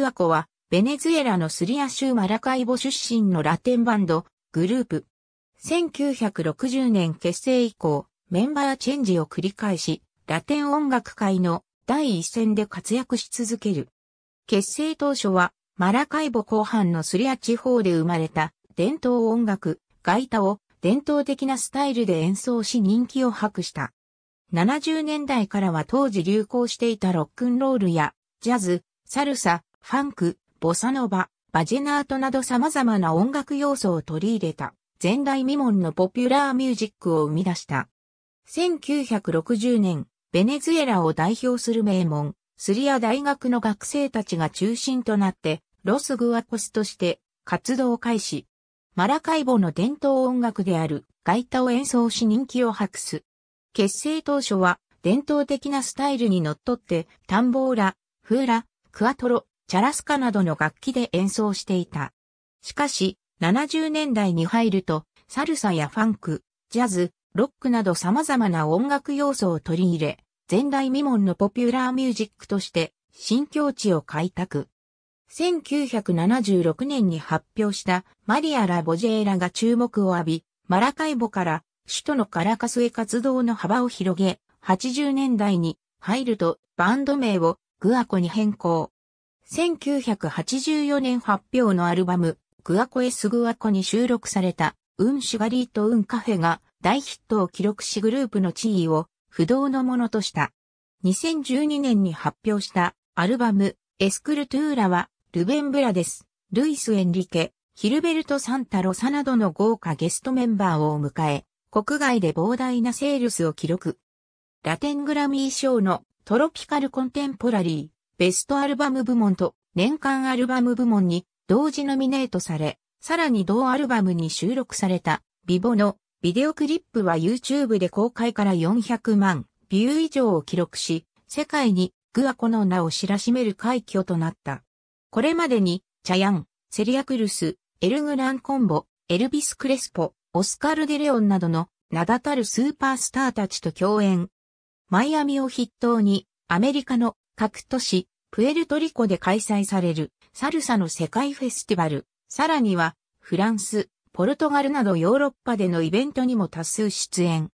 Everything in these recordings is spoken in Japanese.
グアコは、ベネズエラのスリア州マラカイボ出身のラテンバンド、グループ。1960年結成以降、メンバーチェンジを繰り返し、ラテン音楽界の第一線で活躍し続ける。結成当初は、マラカイボ後半のスリア地方で生まれた伝統音楽、ガイタを伝統的なスタイルで演奏し人気を博した。70年代からは当時流行していたロックンロールやジャズ、サルサ、ファンク、ボサノバ、バジェナートなど様々な音楽要素を取り入れた前代未聞のポピュラーミュージックを生み出した。1960年、ベネズエラを代表する名門、スリア大学の学生たちが中心となって、ロス・グアコスとして活動を開始。マラカイボの伝統音楽であるガイタを演奏し人気を博す。結成当初は伝統的なスタイルにのっとって、タンボーラ、フーラ、クアトロ、チャラスカなどの楽器で演奏していた。しかし、70年代に入ると、サルサやファンク、ジャズ、ロックなど様々な音楽要素を取り入れ、前代未聞のポピュラーミュージックとして新境地を開拓。1976年に発表したマリア・ラ・ボジェーラが注目を浴び、マラカイボから首都のカラカスへ活動の幅を広げ、80年代に入るとバンド名をグアコに変更。1984年発表のアルバム、グアコエスグアコに収録された、ウンシュガリーとウンカフェが大ヒットを記録しグループの地位を不動のものとした。2012年に発表したアルバム、エスクルトゥーラは、ルベン・ブラです。ルイス・エンリケ、ヒルベルト・サンタ・ロサなどの豪華ゲストメンバーを迎え、国外で膨大なセールスを記録。ラテングラミー賞のトロピカル・コンテンポラリー、ベストアルバム部門と年間アルバム部門に同時ノミネートされ、さらに同アルバムに収録されたビボのビデオクリップは YouTube で公開から400万ビュー以上を記録し、世界にグアコの名を知らしめる快挙となった。これまでに、チャヤン、セリアクルス、エルグランコンボ、エルビス・クレスポ、オスカル・デレオンなどの名だたるスーパースターたちと共演。マイアミを筆頭に、アメリカの各都市、プエルトリコで開催されるサルサの世界フェスティバル、さらにはフランス、ポルトガルなどヨーロッパでのイベントにも多数出演。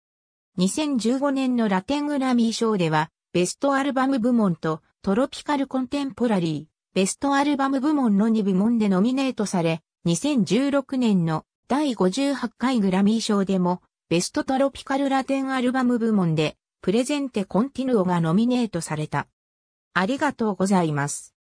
2015年のラテングラミー賞では、ベストアルバム部門とトロピカルコンテンポラリー、ベストアルバム部門の2部門でノミネートされ、2016年の第58回グラミー賞でも、ベストトロピカルラテンアルバム部門で、プレゼンテコンティヌオがノミネートされた。ありがとうございます。